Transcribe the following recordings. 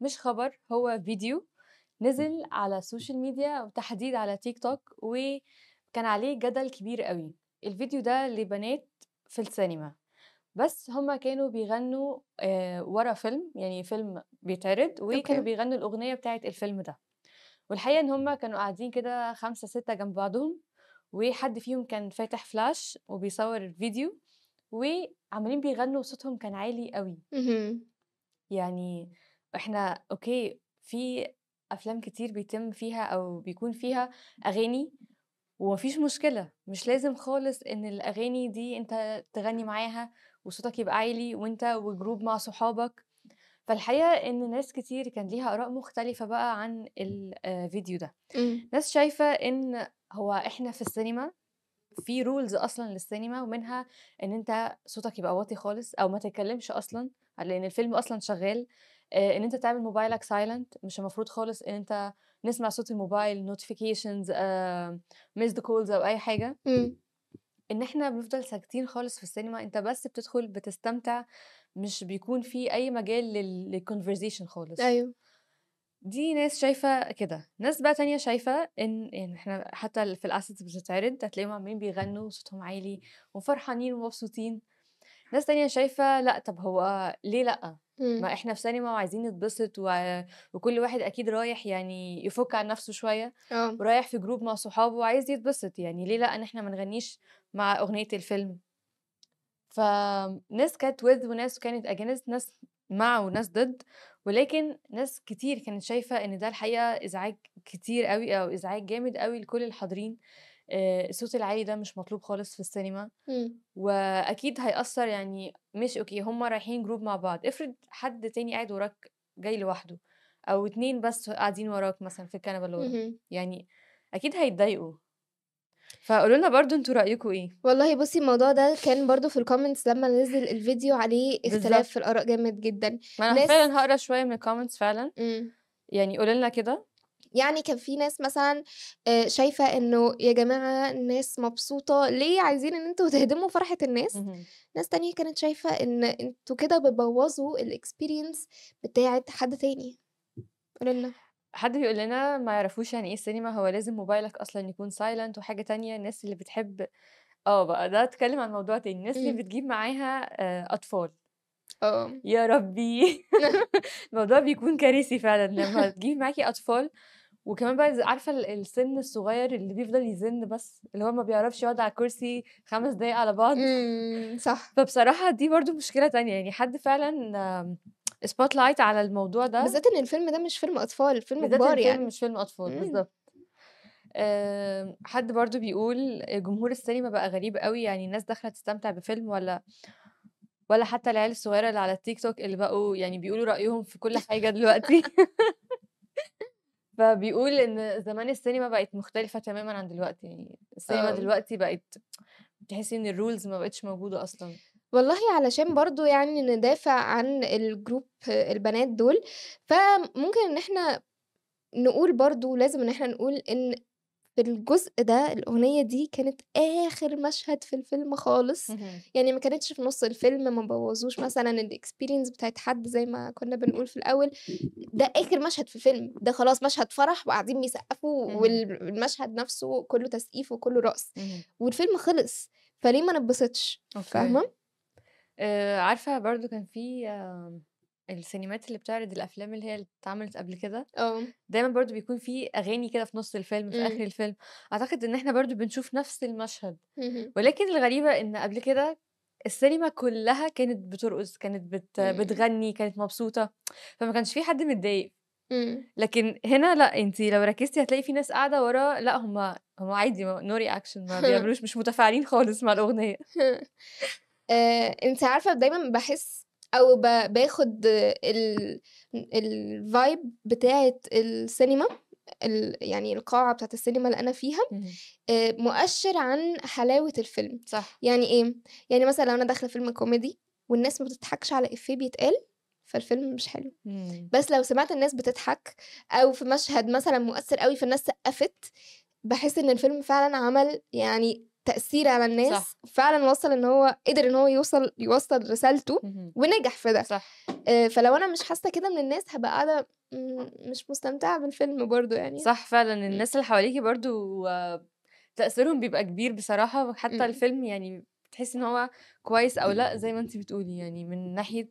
مش خبر هو فيديو نزل على السوشيال ميديا وتحديد على تيك توك وكان عليه جدل كبير قوي الفيديو ده لبنات في السينما بس هما كانوا بيغنوا آه، ورا فيلم يعني فيلم بيتعرض وكانوا بيغنوا الأغنية بتاعت الفيلم ده والحقيقة إن هما كانوا قاعدين كده خمسة ستة جنب بعضهم وحد فيهم كان فاتح فلاش وبيصور الفيديو وعمالين بيغنوا وصوتهم كان عالي قوي يعني احنا اوكي في افلام كتير بيتم فيها او بيكون فيها اغاني ومفيش مشكله مش لازم خالص ان الاغاني دي انت تغني معاها وصوتك يبقى عالي وانت وجروب مع صحابك فالحقيقه ان ناس كتير كان ليها اراء مختلفه بقى عن الفيديو آه، ده إمم. ناس شايفه ان هو احنا في السينما في رولز اصلا للسينما ومنها ان انت صوتك يبقى واطي خالص او ما تتكلمش اصلا لان الفيلم اصلا شغال آه، ان انت تعمل موبايلك سايلنت مش المفروض خالص ان انت نسمع صوت الموبايل نوتيفيكيشنز ميسد كولز او اي حاجه إمم. ان احنا بنفضل ساكتين خالص في السينما انت بس بتدخل بتستمتع مش بيكون في اي مجال للكونفرزيشن خالص ايوه دي ناس شايفة كده ناس بقى تانية شايفة ان يعني احنا حتى في الاسيتس بتتعرض هتلاقيهم عاملين بيغنوا صوتهم عالي وفرحانين ومبسوطين ناس تانية شايفة لا طب هو ليه لا امم. ما احنا في سينما وعايزين نتبسط و... وكل واحد اكيد رايح يعني يفك عن نفسه شويه أوه. ورايح في جروب مع صحابه وعايز يتبسط يعني ليه لا ان احنا ما نغنيش مع اغنيه الفيلم فناس كانت وذ وناس كانت اجينست ناس مع وناس ضد ولكن ناس كتير كانت شايفه ان ده الحقيقه ازعاج كتير قوي او ازعاج جامد قوي لكل الحاضرين آه، الصوت العالي ده مش مطلوب خالص في السينما م. واكيد هيأثر يعني مش اوكي هما رايحين جروب مع بعض افرض حد تاني قاعد وراك جاي لوحده او اتنين بس قاعدين وراك مثلا في الكنبه اللي ورا يعني اكيد هيتضايقوا فقولوا لنا برضو انتوا رايكم ايه والله بصي الموضوع ده كان برضو في الكومنتس لما نزل الفيديو عليه اختلاف بالزبط. في الاراء جامد جدا ما انا ناس... فعلا هقرا شويه من الكومنتس فعلا م. يعني قولوا لنا كده يعني كان في ناس مثلا آه، شايفه انه يا جماعه الناس مبسوطه ليه عايزين ان انتوا تهدموا فرحه الناس ناس تانية كانت شايفه ان انتوا كده بتبوظوا الاكسبيرينس بتاعه حد تاني قلنا حد بيقول لنا ما يعرفوش يعني ايه السينما هو لازم موبايلك اصلا يكون سايلنت وحاجه تانية الناس اللي بتحب اه بقى ده اتكلم عن موضوع تاني الناس اللي امم. بتجيب معاها آه، اطفال اه يا ربي الموضوع بيكون كارثي فعلا لما تجيب معاكي اطفال وكمان بقى عارفه السن الصغير اللي بيفضل يزن بس اللي هو ما بيعرفش يقعد على الكرسي خمس دقايق على بعض امم، صح فبصراحه دي برضو مشكله تانية يعني حد فعلا سبوت لايت على الموضوع ده بالذات ان الفيلم ده مش فيلم اطفال فيلم كبار يعني مش فيلم اطفال امم. بالظبط آمم، حد برضو بيقول جمهور السينما بقى غريب قوي يعني الناس داخله تستمتع بفيلم ولا ولا حتى العيال الصغيره اللي على التيك توك اللي بقوا يعني بيقولوا رايهم في كل حاجه دلوقتي فبيقول ان زمان السينما بقت مختلفه تماما عن دلوقتي يعني السينما أوه. دلوقتي بقت بتحسي ان الرولز ما بقتش موجوده اصلا والله علشان برضو يعني ندافع عن الجروب البنات دول فممكن ان احنا نقول برضو لازم ان احنا نقول ان في الجزء ده الأغنية دي كانت آخر مشهد في الفيلم خالص يعني ما كانتش في نص الفيلم ما بوظوش مثلا الاكسبيرينس بتاعت حد زي ما كنا بنقول في الأول ده آخر مشهد في الفيلم ده خلاص مشهد فرح وقاعدين بيسقفوا والمشهد نفسه كله تسقيف وكله رقص والفيلم خلص فليه ما نبسطش فاهمة؟ آه عارفة برضو كان في آه السينمات اللي بتعرض الافلام اللي هي اللي اتعملت قبل كده اه دايما برضو بيكون في اغاني كده في نص الفيلم في م. امم. اخر الفيلم اعتقد ان احنا برضو بنشوف نفس المشهد م. ولكن الغريبه ان قبل كده السينما كلها كانت بترقص كانت بت... امم. بتغني كانت مبسوطه فما كانش في حد متضايق امم. لكن هنا لا انت لو ركزتي هتلاقي في ناس قاعده ورا لا هم هم عادي نو رياكشن ما بيعملوش مش متفاعلين خالص مع الاغنيه آه، انت عارفه دايما بحس او باخد الفايب بتاعه السينما يعني القاعه بتاعت السينما اللي انا فيها آه، مؤشر عن حلاوه الفيلم صح يعني ايه يعني مثلا لو انا داخله فيلم كوميدي والناس ما بتضحكش على افيه بيتقال فالفيلم مش حلو مم. بس لو سمعت الناس بتضحك او في مشهد مثلا مؤثر قوي فالناس سقفت بحس ان الفيلم فعلا عمل يعني تاثير على الناس صح. فعلا وصل ان هو قدر ان هو يوصل يوصل رسالته ونجح في ده صح. آه، فلو انا مش حاسه كده من الناس هبقى قاعده مش مستمتعه بالفيلم برضو يعني صح فعلا الناس اللي حواليكي برضو تاثيرهم بيبقى كبير بصراحه حتى الفيلم يعني بتحسي ان هو كويس او لا زي ما انت بتقولي يعني من ناحيه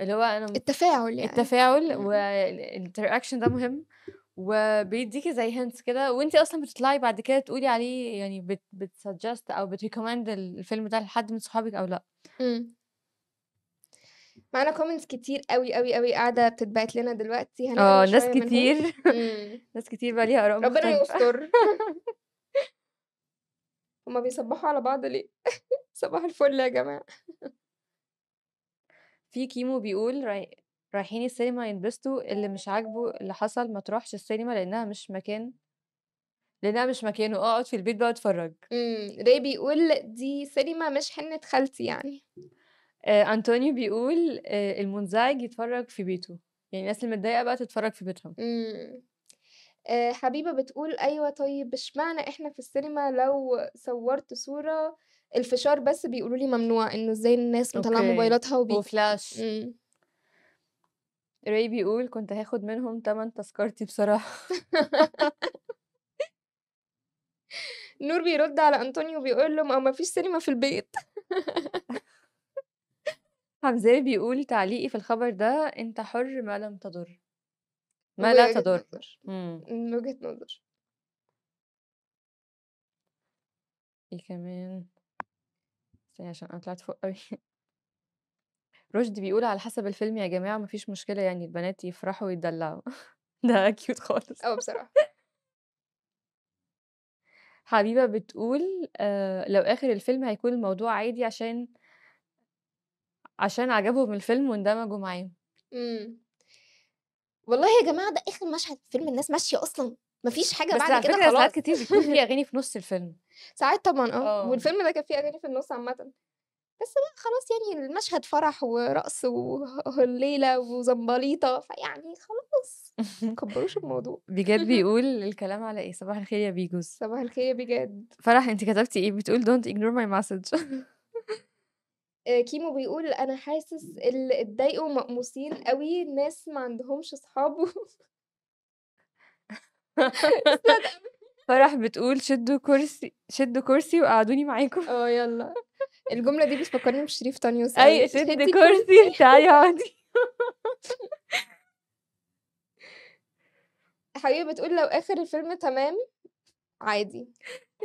اللي هو انا التفاعل يعني التفاعل والانتراكشن ده مهم وبيديكي زي هنتس كده وانت اصلا بتطلعي بعد كده تقولي عليه يعني بت بتسجست او بتريكومند الفيلم ده لحد من صحابك او لا امم معانا كومنتس كتير قوي قوي قوي قاعده بتتبعت لنا دلوقتي اه ناس كتير إمم. ناس كتير بقى ليها اراء ربنا يستر هما بيصبحوا على بعض ليه صباح الفل يا جماعه في كيمو بيقول رايحين السينما ينبسطوا اللي مش عاجبه اللي حصل ما تروحش السينما لانها مش مكان لانها مش مكانه آه، اقعد في البيت بقى اتفرج امم ري بيقول دي سينما مش حنة خالتي يعني آه انطونيو بيقول آه المنزعج يتفرج في بيته يعني الناس اللي متضايقه بقى تتفرج في بيتهم امم، آه حبيبه بتقول ايوه طيب اشمعنى احنا في السينما لو صورت صوره الفشار بس بيقولوا لي ممنوع انه ازاي الناس مطلعه موبايلاتها وبي... وفلاش مم. راي بيقول كنت هاخد منهم تمن تذكرتي بصراحة نور بيرد على أنطونيو بيقول له ما فيش سينما في البيت حمزة بيقول تعليقي في الخبر ده أنت حر ما لم تضر ما لا تضر من وجهة نظر ايه كمان عشان انا طلعت فوق قوي رشدي بيقول على حسب الفيلم يا جماعه مفيش مشكله يعني البنات يفرحوا ويدلعوا ده كيوت خالص اه بصراحه حبيبه بتقول آه، لو اخر الفيلم هيكون الموضوع عادي عشان عشان عجبهم الفيلم واندمجوا معاه امم. والله يا جماعه ده اخر مشهد في فيلم الناس ماشيه اصلا مفيش حاجه بس بعد كده خلاص ساعات كتير بيكون في اغاني في نص الفيلم ساعات طبعا آه،, اه والفيلم ده كان فيه اغاني في النص عامه بس بقى خلاص يعني المشهد فرح ورقص والليلة وزمبليطة فيعني خلاص مكبروش الموضوع بجد بيقول الكلام على ايه صباح الخير يا بيجوز صباح الخير يا بجد فرح انت كتبتي ايه بتقول don't ignore my message آه، كيمو بيقول انا حاسس اللي اتضايقوا مقموسين قوي ناس ما عندهمش صحاب فرح بتقول شدوا كرسي شدوا كرسي وقعدوني معاكم اه يلا الجمله دي بتفكرني بشريف طانيوس اي شدي كرسي تعالي اقعدي حبيبي بتقول لو اخر الفيلم تمام عادي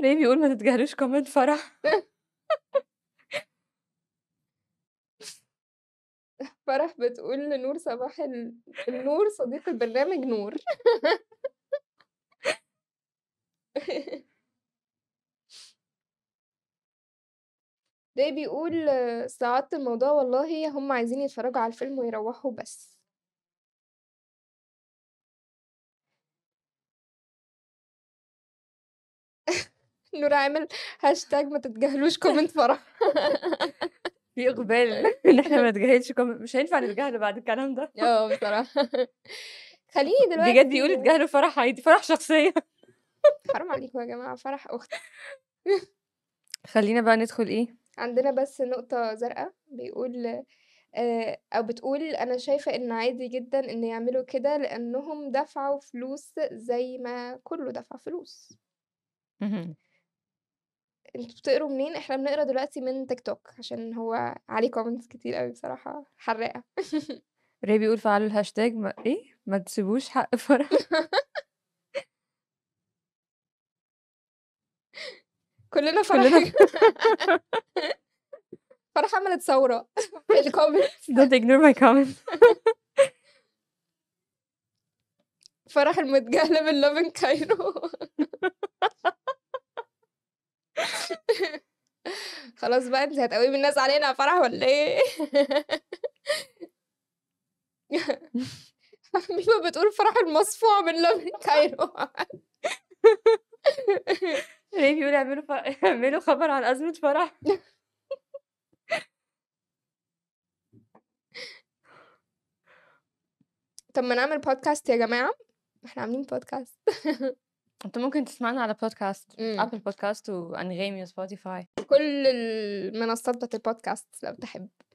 ليه بيقول ما تتجاهلوش كومنت فرح فرح بتقول لنور صباح النور صديق البرنامج نور ده بيقول استعدت الموضوع والله هم عايزين يتفرجوا على الفيلم ويروّحوا بس. نور عامل هاشتاج ما تتجاهلوش كومنت فرح. في إقبال إن إحنا ما نتجاهلش كومنت مش هينفع نتجاهله بعد الكلام ده. آه بصراحة. خليني دلوقتي بجد يقول اتجاهلوا فرح عادي فرح شخصية. حرام عليكم يا جماعة فرح أختي. خلينا بقى ندخل إيه؟ عندنا بس نقطة زرقاء بيقول آه، أو بتقول أنا شايفة إن عادي جدًا إن يعملوا كده لإنهم دفعوا فلوس زي ما كله دفع فلوس. انتوا بتقروا منين؟ إحنا بنقرا دلوقتي من تيك توك عشان هو عليه كومنتس كتير أوي بصراحة حراقة. ري بيقول فعلوا الهاشتاج ما إيه؟ ما تسيبوش حق فرح. كلنا فرحين فرح عملت ثوره في الكومنت don't ignore my comment فرح المتجاهله من لافن كايرو خلاص بقى انت من الناس علينا فرح ولا ايه ميما بتقول فرح المصفوع من لافن كايرو بيقول اعملوا ف... اعملوا خبر عن أزمة فرح طب ما نعمل بودكاست يا جماعة احنا عاملين بودكاست انت ممكن تسمعنا على بودكاست ابل بودكاست وانغامي وسبوتيفاي كل المنصات بتاعت البودكاست لو تحب